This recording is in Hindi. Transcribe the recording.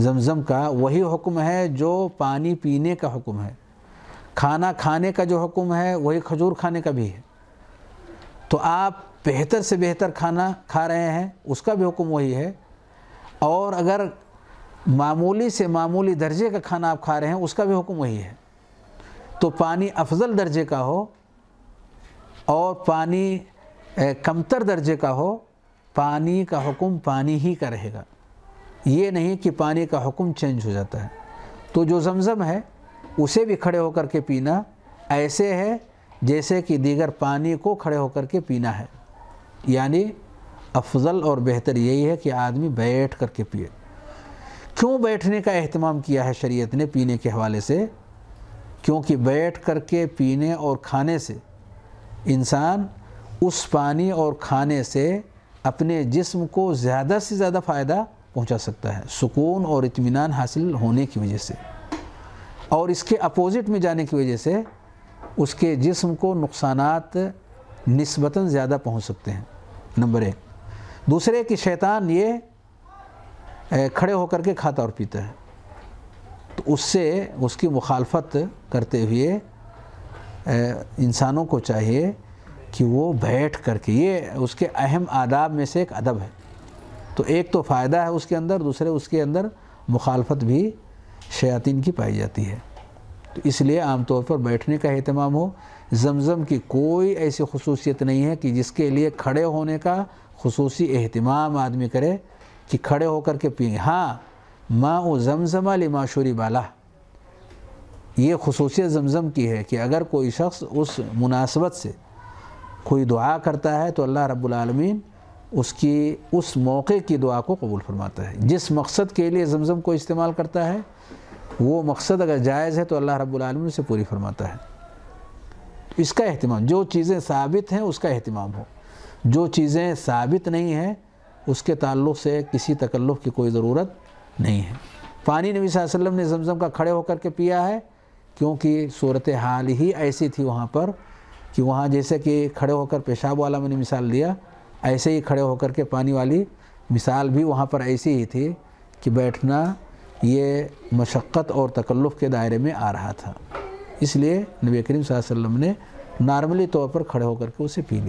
जमज़म का वही हुक्म है जो पानी पीने का हुक्म है खाना खाने का जो हुक्म है वही खजूर खाने का भी है तो आप बेहतर से बेहतर खाना खा रहे हैं उसका भी हुक्म वही है और अगर मामूली से मामूली दर्जे का खाना आप खा रहे हैं उसका भी हुक्म वही है तो पानी अफजल दर्जे का हो और पानी कमतर दर्जे का हो पानी का हुक्म पानी ही का रहेगा ये नहीं कि पानी का हुक्म चेंज हो जाता है तो जो जमज़म है उसे भी खड़े होकर के पीना ऐसे है जैसे कि दीगर पानी को खड़े होकर के पीना है यानी अफजल और बेहतर यही है कि आदमी बैठ कर के पिए क्यों बैठने का अहतमाम किया है शरीयत ने पीने के हवाले से क्योंकि बैठ कर के पीने और खाने से इंसान उस पानी और खाने से अपने जिस्म को ज़्यादा से ज़्यादा फ़ायदा पहुंचा सकता है सुकून और इत्मीनान हासिल होने की वजह से और इसके अपोज़िट में जाने की वजह से उसके जिस्म को नुकसान नस्बता ज़्यादा पहुंच सकते हैं नंबर एक दूसरे कि शैतान ये खड़े होकर के खाता और पीता है तो उससे उसकी मुखालफत करते हुए इंसानों को चाहिए कि वो बैठ करके ये उसके अहम आदाब में से एक अदब है तो एक तो फ़ायदा है उसके अंदर दूसरे उसके अंदर मुखालफत भी शयातीन की पाई जाती है तो इसलिए आम तौर पर बैठने का अहतमाम हो जमज़म की कोई ऐसी खसूसियत नहीं है कि जिसके लिए खड़े होने का खसूस अहतमाम आदमी करे कि खड़े होकर के पिए हाँ माँ व जमजमा लिमाशूरी बाला ये खसूसियत जमज़म की है कि अगर कोई शख्स उस मुनासबत से कोई दुआ करता है तो अल्लाह रब्बुल रबालमीन उसकी उस मौके की दुआ को कबूल फरमाता है जिस मकसद के लिए जमज़म को इस्तेमाल करता है वो मकसद अगर जायज़ है तो अल्लाह रब्बुल उसे पूरी फरमाता है इसका अहतमाम जो चीज़ें साबित हैं उसका अहतमाम हो जो चीज़ें साबित नहीं हैं उसके ताल्लुक से किसी तकल्लुफ़ की कोई ज़रूरत नहीं है पानी नबी वसल्लम ने जमज़म का खड़े होकर के पिया है क्योंकि सूरत हाल ही ऐसी थी वहाँ पर कि वहाँ जैसे कि खड़े होकर पेशाब वाला मैंने मिसाल दिया ऐसे ही खड़े होकर के पानी वाली मिसाल भी वहाँ पर ऐसी ही थी कि बैठना ये मशक्क़त और तकल्लुफ़ के दायरे में आ रहा था इसलिए नबी करीम वसल्लम ने नॉर्मली तौर पर खड़े होकर के उसे पी लिया